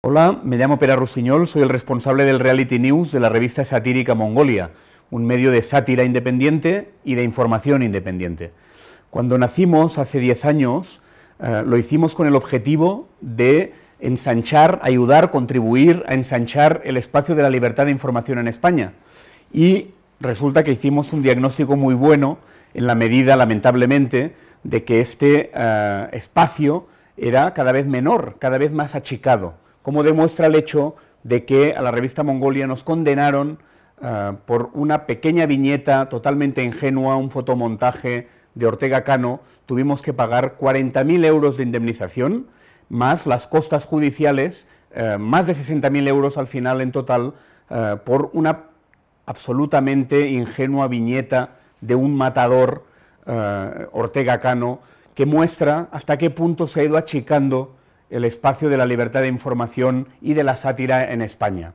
Hola, me llamo Pera Rusiñol, soy el responsable del Reality News de la revista satírica Mongolia, un medio de sátira independiente y de información independiente. Cuando nacimos hace 10 años, eh, lo hicimos con el objetivo de ensanchar, ayudar, contribuir a ensanchar el espacio de la libertad de información en España. Y resulta que hicimos un diagnóstico muy bueno en la medida, lamentablemente, de que este eh, espacio era cada vez menor, cada vez más achicado como demuestra el hecho de que a la revista Mongolia nos condenaron ah, por una pequeña viñeta totalmente ingenua, un fotomontaje de Ortega Cano, tuvimos que pagar 40.000 euros de indemnización, más las costas judiciales, eh, más de 60.000 euros al final en total, eh, por una absolutamente ingenua viñeta de un matador, eh, Ortega Cano, que muestra hasta qué punto se ha ido achicando el espacio de la libertad de información y de la sátira en España.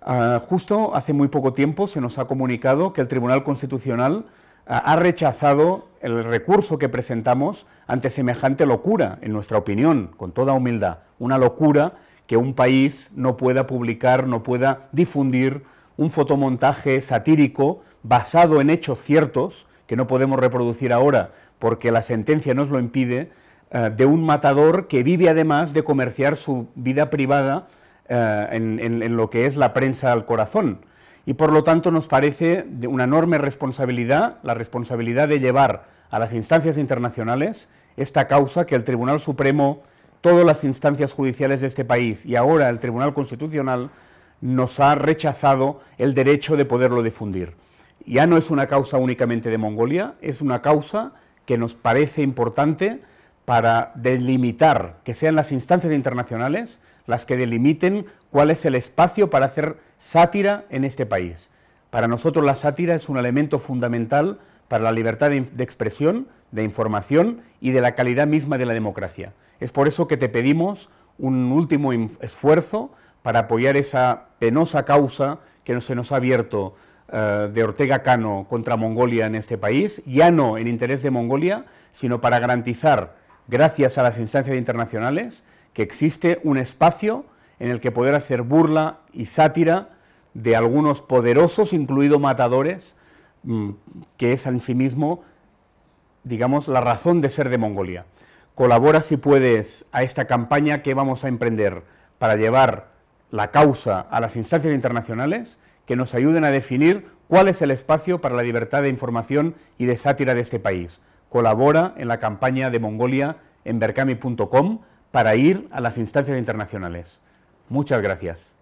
Ah, justo hace muy poco tiempo se nos ha comunicado que el Tribunal Constitucional ah, ha rechazado el recurso que presentamos ante semejante locura, en nuestra opinión, con toda humildad, una locura que un país no pueda publicar, no pueda difundir un fotomontaje satírico basado en hechos ciertos, que no podemos reproducir ahora porque la sentencia nos lo impide, eh, de un matador que vive además de comerciar su vida privada eh, en, en, en, lo que es la prensa al corazón. Y por lo tanto nos parece de una enorme responsabilidad, la responsabilidad de llevar a las instancias internacionales esta causa que el Tribunal Supremo, todas las instancias judiciales de este país y ahora el Tribunal Constitucional nos ha rechazado el derecho de poderlo difundir. Ya no es una causa únicamente de Mongolia, es una causa que nos parece importante para delimitar, que sean las instancias internacionales las que delimiten cuál es el espacio para hacer sátira en este país. Para nosotros la sátira es un elemento fundamental para la libertad de, expresión, de información y de la calidad misma de la democracia. Es por eso que te pedimos un último esfuerzo para apoyar esa penosa causa que se nos ha abierto eh, de Ortega Cano contra Mongolia en este país, ya no en interés de Mongolia, sino para garantizar gracias a las instancias internacionales, que existe un espacio en el que poder hacer burla y sátira de algunos poderosos, incluido matadores, mm, que es en sí mismo, digamos, la razón de ser de Mongolia. Colabora, si puedes, a esta campaña que vamos a emprender para llevar la causa a las instancias internacionales que nos ayuden a definir cuál es el espacio para la libertad de información y de sátira de este país colabora en la campaña de Mongolia en berkami.com para ir a las instancias internacionales. Muchas gracias.